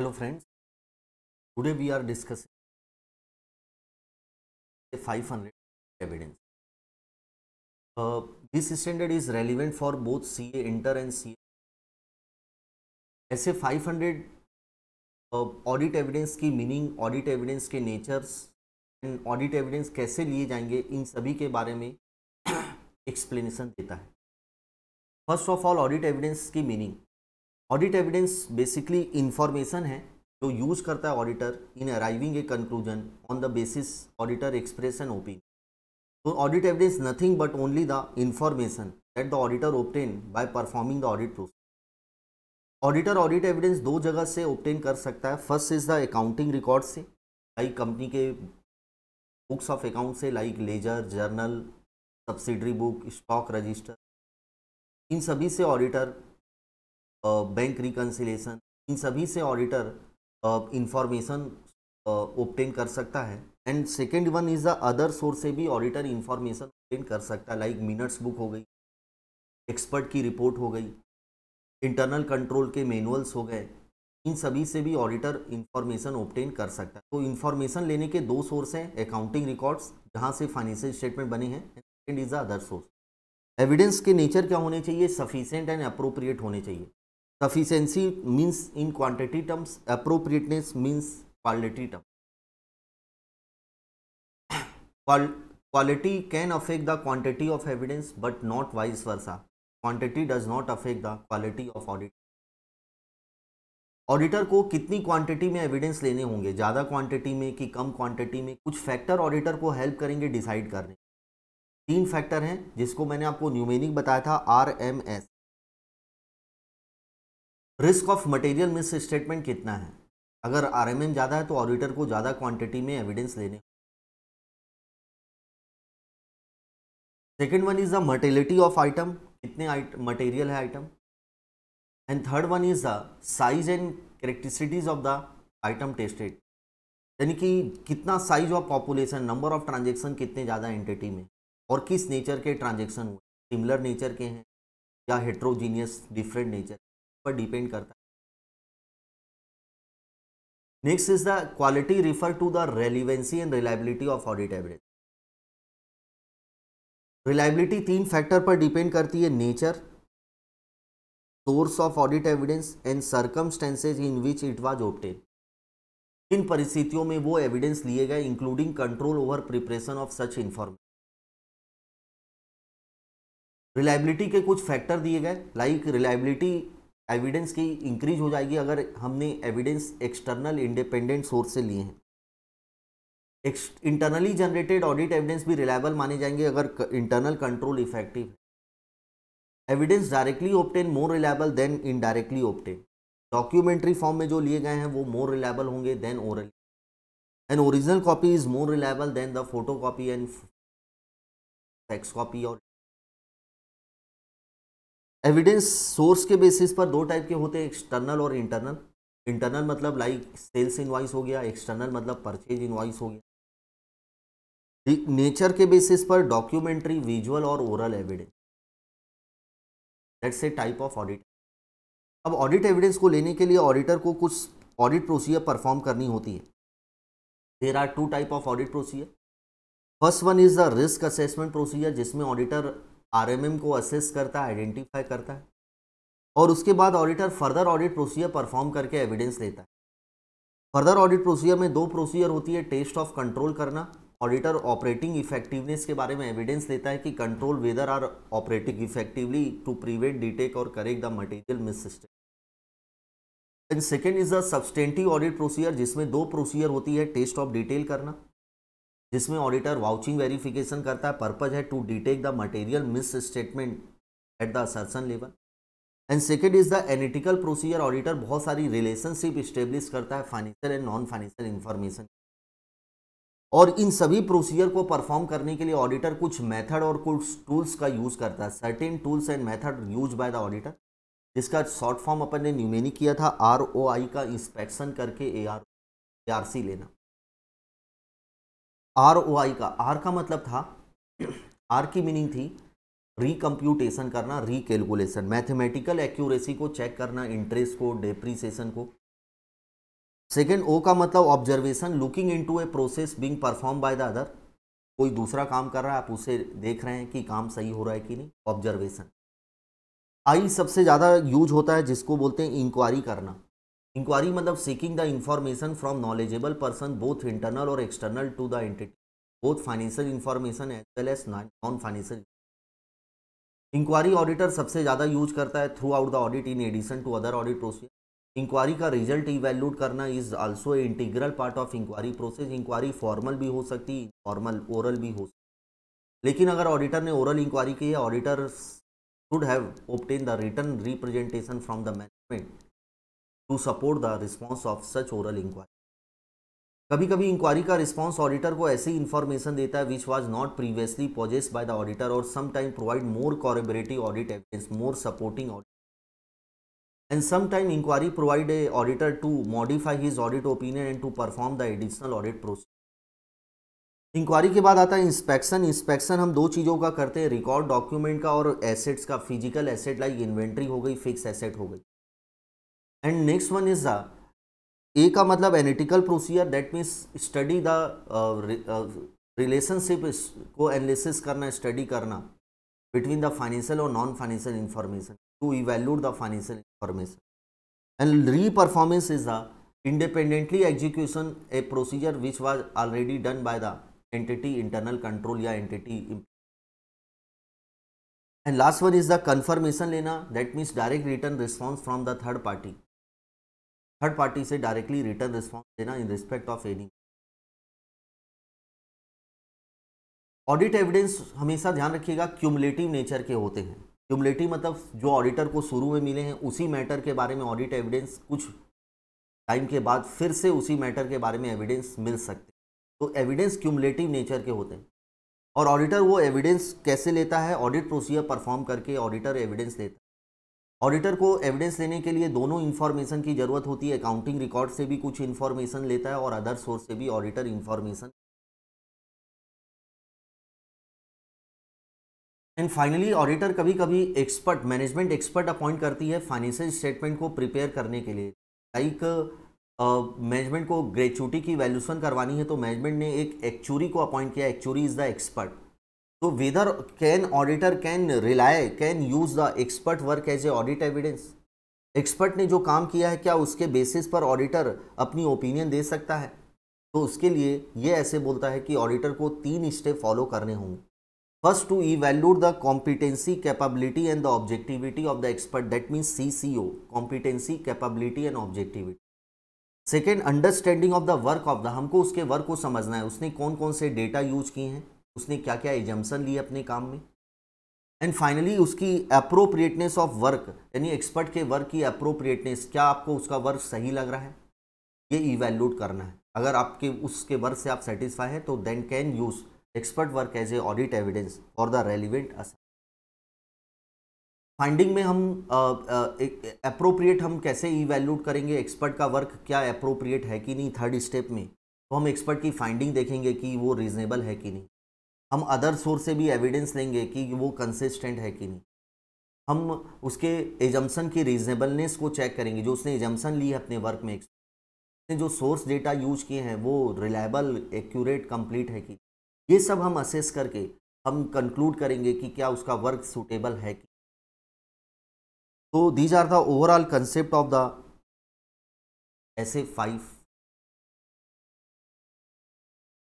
hello friends today we are discussing five hundred evidence this standard is relevant for both CA inter and CA ऐसे five hundred audit evidence की meaning audit evidence के natures and audit evidence कैसे लिए जाएंगे इन सभी के बारे में एक्सप्लेनेशन देता है first of all audit evidence की meaning audit evidence basically information है जो यूज़ करता है auditor in arriving a conclusion on the basis auditor expression opinion तो audit evidence nothing but only the information that the auditor obtain by performing the audit process auditor audit evidence दो जगह से obtain कर सकता है first is the accounting record से like company के books of account से like ledger journal subsidiary book stock register इन सभी से ऑडिटर बैंक रिकन्सिलेशन इन सभी से ऑडिटर इंफॉर्मेशन ऑप्टेन कर सकता है and second one is the other source से भी ऑडिटर इंफॉर्मेशन ऑप्टेन कर सकता है लाइक मिनट्स बुक हो गई एक्सपर्ट की रिपोर्ट हो गई इंटरनल कंट्रोल के मैनुअल्स हो गए इन सभी से भी ऑडिटर इंफॉर्मेशन ऑप्टेन कर सकता है तो इन्फॉर्मेशन लेने के दो सोर्स हैं अकाउंटिंग रिकॉर्ड्स जहाँ से फाइनेंशियल स्टेटमेंट बने हैं second is the other source evidence के नेचर क्या होने चाहिए सफिशेंट एंड अप्रोप्रिएट होने चाहिए sufficiency means in quantity terms appropriateness means quality term Qual quality can affect the quantity of evidence but not vice versa quantity does not affect the quality of audit auditor को कितनी quantity में evidence लेने होंगे ज़्यादा quantity में कि कम quantity में कुछ फैक्टर ऑडिटर को हेल्प करेंगे डिसाइड करने तीन फैक्टर हैं जिसको मैंने आपको न्यूमेनिक बताया था R M S risk of material misstatement कितना है अगर आर एम एम ज़्यादा है तो ऑडिटर को ज़्यादा क्वांटिटी में एविडेंस लेने second one is the materiality of item कितने मटेरियल है item and third one is the size and characteristics of the item tested यानी कि कितना size of population number of transaction कितने ज़्यादा एंटिटी में और किस नेचर के ट्रांजेक्शन हुए सिमिलर नेचर के हैं या हेट्रोजीनियस डिफरेंट नेचर पर डिपेंड करता है next is the quality refer to the relevancy and reliability of audit average reliability तीन फैक्टर पर डिपेंड करती है nature source of audit evidence and circumstances in which it was obtain इन परिस्थितियों में वो एविडेंस लिए गए including control over preparation of such information reliability के कुछ फैक्टर दिए गए लाइक रिलायबिलिटी एविडेंस की इंक्रीज हो जाएगी अगर हमने एविडेंस एक्सटर्नल इंडिपेंडेंट सोर्स से लिए हैं इंटरनली जनरेटेड ऑडिट एविडेंस भी रिलायबल माने जाएंगे अगर internal control effective evidence directly obtain more reliable than indirectly obtain documentary form में जो लिए गए हैं वो मोर रिलायबल होंगे than oral an original copy is more reliable than the photo copy and text copy और एविडेंस सोर्स के basis पर दो टाइप के होते हैं एक्सटर्नल और इंटरनल इंटरनल मतलब लाइक सेल्स इनवाइस हो गया एक्सटर्नल मतलब परचेज इनवाइस हो गया नेचर के बेसिस पर डॉक्यूमेंट्री विजुअल और oral evidence that's a type of audit अब ऑडिट एविडेंस को लेने के लिए ऑडिटर को कुछ ऑडिट प्रोसीजर परफॉर्म करनी होती है there are two type of audit procedure first one is the risk assessment procedure जिसमें ऑडिटर आरएमएम को असेस करता है आइडेंटिफाई करता है और उसके बाद auditor further audit procedure perform करके एविडेंस लेता है फर्दर ऑडिट प्रोसीजर में दो प्रोसीजर होती है टेस्ट ऑफ कंट्रोल करना ऑडिटर ऑपरेटिंग इफेक्टिवनेस के बारे में एविडेंस लेता है कि control whether are operating effectively to prevent detect और correct the material misstatement and second is the substantive audit procedure जिसमें दो प्रोसीजर होती है टेस्ट ऑफ डिटेल करना जिसमें ऑडिटर वाउचिंग वेरिफिकेशन करता है पर्पज है to detect the material misstatement at the assertion level and second is the analytical procedure auditor बहुत सारी रिलेशनशिप स्टेब्लिश करता है financial and non financial information और इन सभी प्रोसीजर को परफॉर्म करने के लिए ऑडिटर कुछ मेथड और कुछ टूल्स का यूज़ करता है certain tools and method use by the auditor जिसका शॉर्ट फॉर्म अपन ने न्यूमेनिक किया था आर ओ आई का इंस्पेक्शन करके ए आर आर सी लेना आर ओ आई का आर का मतलब था आर की मीनिंग थी रिकम्प्यूटेशन करना रिकेलकुलेशन मैथमेटिकल एक्यूरेसी को चेक करना इंटरेस्ट को डेप्रीसेशन को सेकेंड ओ का मतलब observation looking into a process being perform by the other कोई दूसरा काम कर रहा है आप उसे देख रहे हैं कि काम सही हो रहा है कि नहीं ऑब्जर्वेशन आई सबसे ज़्यादा यूज होता है जिसको बोलते हैं इंक्वायरी करना इंक्वायरी मतलब seeking the information from knowledgeable person both internal और external to the entity both financial information as well as non financial inquiry auditor सबसे ज़्यादा यूज करता है throughout the audit in addition to other audit process inquiry का result evaluate करना is also a integral part of inquiry process inquiry formal भी हो सकती है फॉर्मल ओरल भी हो सकती लेकिन अगर ऑडिटर ने ओरल इंक्वायरी की है auditor should have obtain the written representation from the management to support the response of such oral inquiry कभी कभी इंक्वायरी का रिस्पॉन्स ऑडिटर को ऐसी इंफॉर्मेशन देता है which was not previously possessed by the auditor और sometime provide more corroborative audit evidence more supporting audit and sometime inquiry provide a auditor to modify his audit opinion and to perform the additional audit process inquiry के बाद आता है inspection inspection हम दो चीज़ों का करते हैं रिकॉर्ड डॉक्यूमेंट का और एसेट्स का फिजिकल एसेट लाइक इन्वेंट्री हो गई फिक्स एसेट हो गई and next one is the A का मतलब analytical procedure that means study the relationship को एनालिसिस करना स्टडी करना बिटवीन द फाइनेंशियल और non financial information to evaluate the financial information and re performance is the independently execution a procedure which was already done by the entity internal control या entity and last one is the confirmation लेना that means direct written response from the third party third party से directly written response देना in respect of any audit evidence हमेशा ध्यान रखिएगा cumulative nature के होते हैं क्यूमलेटिव मतलब जो ऑडिटर को शुरू में मिले हैं उसी मैटर के बारे में ऑडिट एविडेंस कुछ टाइम के बाद फिर से उसी मैटर के बारे में एविडेंस मिल सकते हैं तो एविडेंस क्यूमलेटिव नेचर के होते हैं और ऑडिटर वो एविडेंस कैसे लेता है ऑडिट प्रोसीजर परफॉर्म करके ऑडिटर एविडेंस लेता है ऑडिटर को एविडेंस लेने के लिए दोनों इन्फॉर्मेशन की ज़रूरत होती है अकाउंटिंग रिकॉर्ड से भी कुछ इन्फॉर्मेशन लेता है और अदर सोर्स से भी auditor information and finally auditor कभी कभी एक्सपर्ट मैनेजमेंट एक्सपर्ट अपॉइंट करती है फाइनेंशियल स्टेटमेंट को प्रिपेयर करने के लिए लाइक मैनेजमेंट को ग्रेचुटी की वैल्यूशन करवानी है तो मैनेजमेंट ने एक एक्चुरी को अपॉइंट किया एक्चुरी इज़ द एक्सपर्ट तो whether can auditor can rely can use the expert work as a audit evidence expert ने जो काम किया है क्या उसके बेसिस पर ऑडिटर अपनी ओपिनियन दे सकता है तो उसके लिए ये ऐसे बोलता है कि ऑडिटर को तीन स्टेप फॉलो करने होंगे first to evaluate the competency capability and the objectivity of the expert that means C C O competency capability and objectivity second understanding of the work of the हमको उसके work को समझना है उसने कौन कौन से डेटा यूज किए हैं उसने क्या क्या एजम्सन लिए अपने काम में एंड फाइनली उसकी अप्रोप्रिएटनेस ऑफ वर्क यानी एक्सपर्ट के वर्क की अप्रोप्रिएटनेस क्या आपको उसका वर्क सही लग रहा है ये इवेल्यूट करना है अगर आपके उसके वर्क से आप सेटिस्फाई है तो then can use expert work as a audit evidence for the relevant finding में हम अप्रोप्रिएट हम कैसे इवेल्यूट करेंगे एक्सपर्ट का वर्क क्या अप्रोप्रिएट है कि नहीं थर्ड स्टेप में तो हम एक्सपर्ट की फाइंडिंग देखेंगे कि वो रीजनेबल है कि नहीं हम अदर सोर्स से भी एविडेंस लेंगे कि वो कंसिस्टेंट है कि नहीं हम उसके एजम्सन की रीजनेबलनेस को चेक करेंगे जो उसने एजम्सन ली है अपने वर्क में उसने जो सोर्स डेटा यूज किए हैं वो रिलायबल एक्यूरेट कंप्लीट है कि ये सब हम असेस करके हम कंक्लूड करेंगे कि क्या उसका वर्क सूटेबल है कि तो these are the overall concept of the ऐसे फाइव